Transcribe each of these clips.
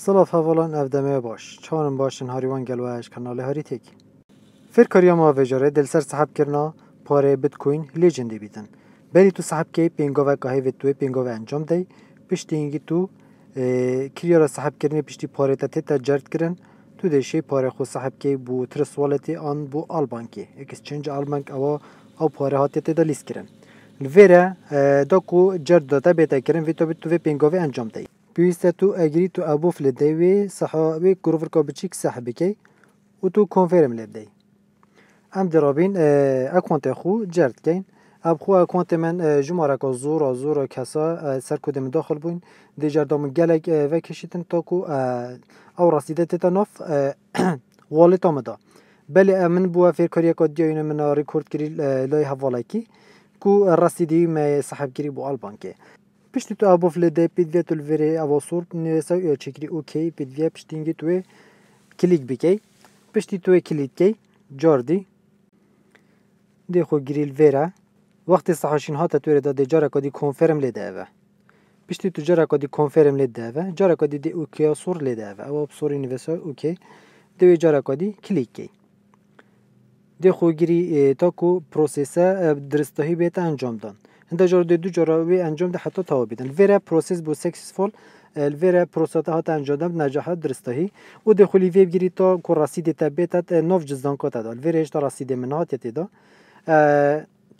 سلاف هاولان او باش چانم باش ان هاریوان گلوهش کنال هاری تیک فرکاری ما ویجاره دل سر صحب کرنا پاره بیت کوین لیجندی بیتن بلی تو صحب کی پینگو و گاهی و پینگو انجام دی پیشتی اینگی تو کریا را صحب کرنی پیشتی پاره تا تجارت کردن. تو دیشه پاره خو صحب کی بو ترس آن بو آل بانکی اکس چنج آل او او پاره ها تیتا لیس کرن لویره دا کو جرد داتا بیتا کرن وی تو بیت توی انجام دی Püyse tu egri tu abufle devi sahabi kurvur kabiçik sahbike u tu konferim le dey. Em dirabin akonte xu cert keyn. اب خو اکانت من جماره که زورا زورا کسا سر کدیم داخل بوین دی جردام گلک و کشیدن تا کو او رسیده تیتا نف والت آمدا بله من بوا فیر کاریا که دیاین من ریکورد کری لای حوالاکی کو رسیدی می صاحب کری بو آلبانکه Piştî tu aboflê de pîdviya tu li vêrê avansor nivêsa ya çêkirî OK pîdviya piştîngê tu wê klik bike. Piştî tu wê kilîtkey cardî دê xwe girî li vêre hata tu da dê careka dî konferm lê de ev e. Piştî tu careka dî konferm lê de ev e. Careka dê OK sor lê de ev e. Ew sorî nivêsa OK dê wê careka dî klîkkey. Dê xwe girî ta ku prosese diristahî bête encamdan. dan. اندجار دو جراوی انجام ده حتی تا بیدن ویره پروسس بو سکسفول الویره پروساتا هات انجام نجاح درستهی و دخولی ویب گیری تا کو رسید تبیتت نوف جزدان کتا دا الویرهش تا رسید منات یتی دا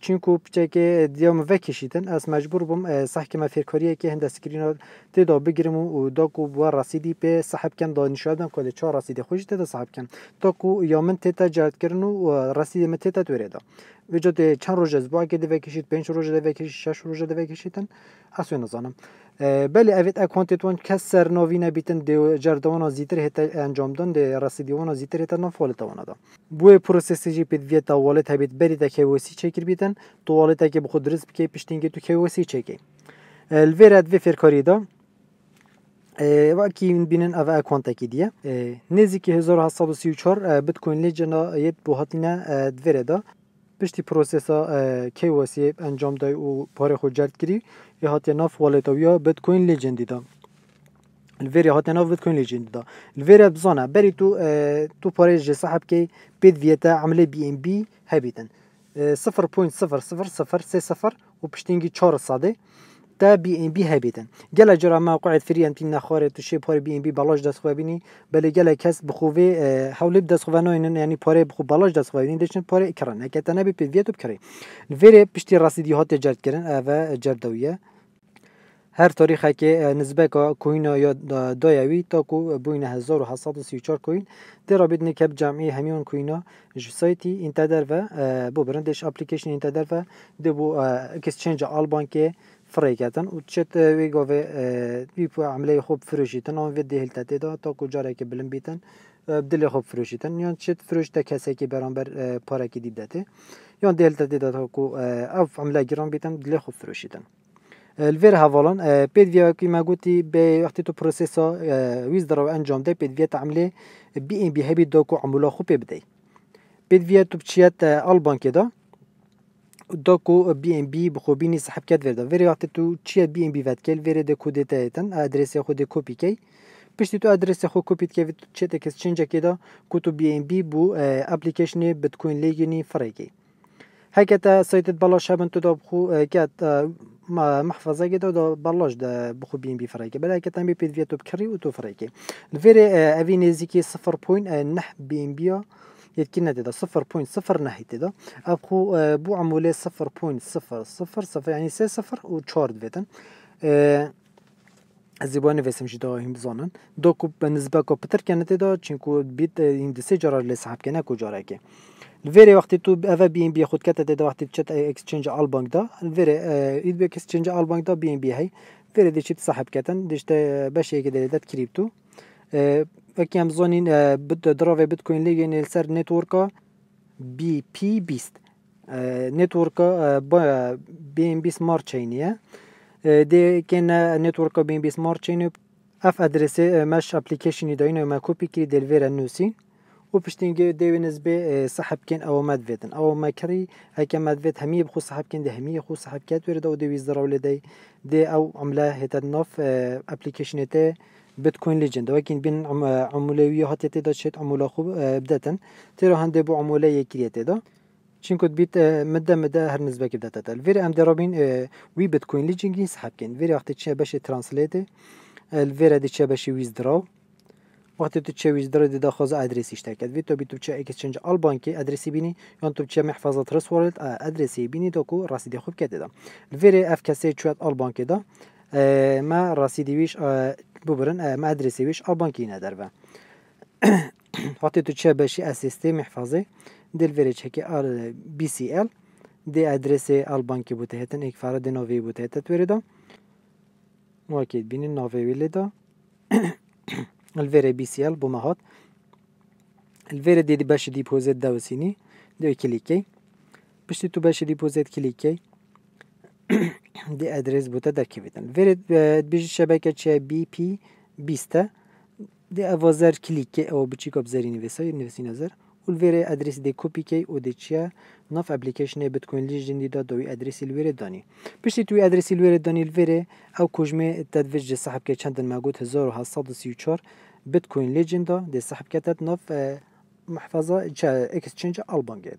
چونکو پچکه دیام وکشیدن از مجبور بم صح که ما فکریه که هند اسکرین تدا بگیرم و دا کو بو رسیدی به صاحب کن دانشادم کل چهار رسید خوش ته صاحب کن تا کو یامن ته تجارت کرن و رسید مت ته توریدا وجد چند روژه از باگه دوه کشید پنج روژه دوه کشید شش روژه دوه کشیدن اصلا نزانم بله اوید اکانتت وان کس سرناوی نبیتن دی جردوانا زیتر هتا انجام دان دی رسیدیوانا زیتر هتا نفال توانا دا بو پروسسی جی پید ویتا والت هبید بری دا کیوسی چکر بیتن تو والت اگه بخود رز بکی پشتینگی تو کیوسی چکی الویرد وی فرکاری دا وکی بینن اوا اکانتکی دیه نزیکی 1734 بیتکوین لی جنا یت بو هاتینا دوره دا پشتی کی واسی انجام دای او پاره خود جلد کری یه هاتی ناف والت او بیت کوین لیجند دا یه هاتی ناف بیت کوین لیجند دا الفیری بزانا بری تو تو پاره ج صاحب کی پید ویتا عمله بی ام بی هبیتن 0.00030 و پشتینگی 4 ساده تا بي ام بي هبيتن جلا جرا ما قعد فريان بينا خوري تو شي بوري بي ام بي بالاج داس خوابيني بل جلا كاس بخوفي حول داس خوانوين يعني بوري بخو بالاج داس خوابيني دشن بوري اكران هكتنا بي بي تو بكري الفيري بشتي راسي دي هوت جرد كرن افا جردويه هر تاریخه که نسبه که کوین یا دایوی تا کو بوین 1734 کوین در رابط نکب جمعی همیون کوینا جسایتی این و بو برندش اپلیکیشن این تدر و دبو اکسچنج اه، آلبان که فریکتن و چت ویگو وی عملی خوب فروشیتن آن وی دهل تده تا کجا که بلن بیتن بدل خوب فروشیتن یا چت فروش تا کسی که برانبر پارا که دید داته یا دهل تده تا کو اف عملی گران بیتن بدل خوب فروشیتن الفير هافولون بيت فيا كيما قلتي وقت تو بروسيسا ويز درو انجام دي بيت فيا تعملي بي ام بي هبي دوكو عمولو خوب بي بدي بيت فيا تو بتشيات البان كده دوكو بي ام بي بخوبيني سحب كات فيردا فيري وقت تو تشيا بي ام بي فات كيل فيري دكو ديتا هتن ادريس خو دي كوبي كي بشتي تو ادريس خو كوبي كي تشيت اكسشينج كده كوتو بي ام بي بو ابليكيشن بتكون ليجني فريكي هكذا سايت بلاش هبن تو دبخو كات محفظه كده ده بلاش ده بخو بي ام بي فريكي بلا كتا بي بي فيتو بكري وتو فريكي الفيري افينيزيكي صفر بوين نح بي ام بي يتكلنا تدا صفر بوينت صفر نحي تدا أبخو بو عمولي صفر بوينت صفر صفر صفر يعني سي صفر و چارد فيتن زبان وسم جدا هم زانن دو کو بالنسبه کو پتر کنه تدا چونکو بیت این دسه جرار لسحب کنه کجا که الفيري وقت تو افا بي ام بي خد كتا دا وقت تشات اكسشينج على البنك دا الفيري ايد بي اكسشينج على البنك دا بي ام بي هي فيري دي شي تصاحب كتن ديش باش هيك ديت كريبتو اكيام زونين بد دراف بيتكوين ليجن السر نتوركا بي بي بيست نتوركا بي ام بي سمارت تشين دي كان نتوركا بي ام بي سمارت تشين اف ادريسي ماش ابليكيشن داينو ما كوبي كري ديل فيرا نوسين و پشتینگه دیوینز به صاحب کن او مدویدن او مکری هک مدوید همی بخو صاحب کن ده همی خو صاحب کات ورده او دیویز دراول دی دی او عمله هتد نف اپلیکیشن ته بيتكوين ليجند ولكن بين عمولوية هاتي تدا شيت عمولة خوب آه، بداتا تيرو هندي بو عمولة يكريا تدا چونكو بيت آه، مدة مدة هر نسبة كده تدا الفيري ام دي رابين آه، وي بيتكوين ليجنجي سحب كين فيري وقت تشا باش ترانسليتي الفيري دي تشا باش ويزدراو وقتی تو چه ویز داره دیده خواز ادرسی شتکت وی تو بی تو چه اکسچنج آل بانکی ادرسی بینی یا تو چه محفظه ترس وارد ادرسی بینی تو کو رسیدی خوب کده دا ویره اف کسی چوت آل بانکی دا ما رسیدی ویش ببرن آه، ما ادرسي أو بانكينا ندربا حطيتو تشا باشي اسيستي محفظي دل فيريج هكي ال بي سي ال دي بانكي البانكي بوتهتن هيك فارا دي نوفي بوتهتت ويريدا واكيد بيني نوفي ويليدا الفيري بي سي ال هات الفيري دي, دي باش ديبوزيت سيني دو كليكي باش تو باش ديبوزيت كليكي دی ادرس بوده درکی بدن ورد بیش شبکه چه بی پی بیسته دی اوازر کلیک که او بچی کب زری نویسای نویسی نظر اول ویره ادرس دی کپی کی او دی چیا ناف اپلیکیشن بیتکوین لیج جندی دا دوی ادرس الویره دانی پشتی توی ادرس الویره دانی الویره او کجمه تدویج صاحب که چندن موجود 1734 بیتکوین لیجن دا صاحب که تد آه، محفظه چه اکسچنج البانگی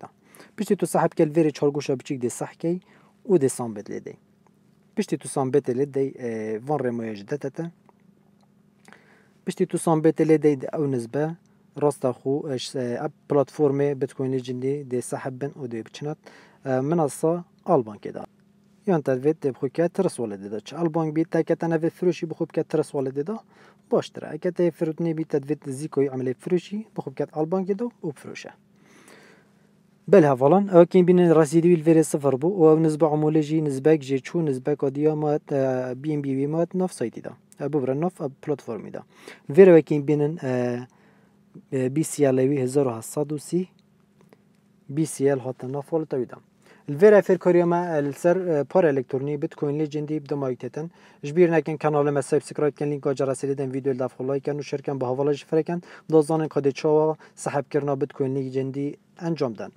تو صاحب که الویره چارگوشا بچیک دی صح کی و سامبت لدي بشتي تو سامبت لدي فون ريمو جدتتا بشتي تو سامبت لدي او نسبه راستا خو اش اب بلاتفورمي بتكون جندي دي سحبن ودي بچنات منصه البان كده يان تلفيت بخو كاترس ولا ددا چه البان بي تاكت انا في فروشي بخو كاترس ولا ددا باش ترى كتا فروتني بي تدفيت زيكو يعمل فروشي بخو كات البان كده وبفروشه بلها فلان او كين بين راسيدي الفيري صفر بو او نسبة عمولة جي نسبة جي تشو نسبة كوديا مات بي ام بي بي مات نوف سايتي دا ابو برنوف اب بلاتفورمي دا الفيري كاين بين بي سي ال وي هزارو هصاد سي بي سي ال هوتا نوف ولا تاوي دا الفيرا فير ما السر بار الكتروني بيتكوين لي جندي بدا مايكتتن جبيرنا ناكن كانال ما سبسكرايب كان لينكو لي دن فيديو لاف لايك كانوا شركان بهافلاج فركان دوزان تشوا كرنا بيتكوين لي جندي انجام دن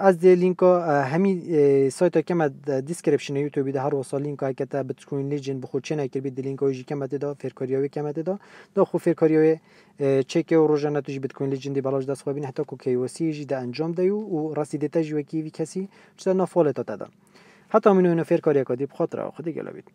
از دی لینک همی سایت ها که ما دیسکریپشن یوتیوبی ده هر وصال لینک ها که تا بتکوین لیجن بخود چه نکر بید لینک هایی که مده دا فرکاریوی که مده دا دا خو فرکاریوی چکه و روژانه توش بتکوین لیجن دی بلاش دست خوابین حتی که کیوسی جی ده انجام دیو و رسیده تا جوکی وی کسی چه نفالتا دا حتی منو اینو فرکاری کادی بخاطر خودی گلا بید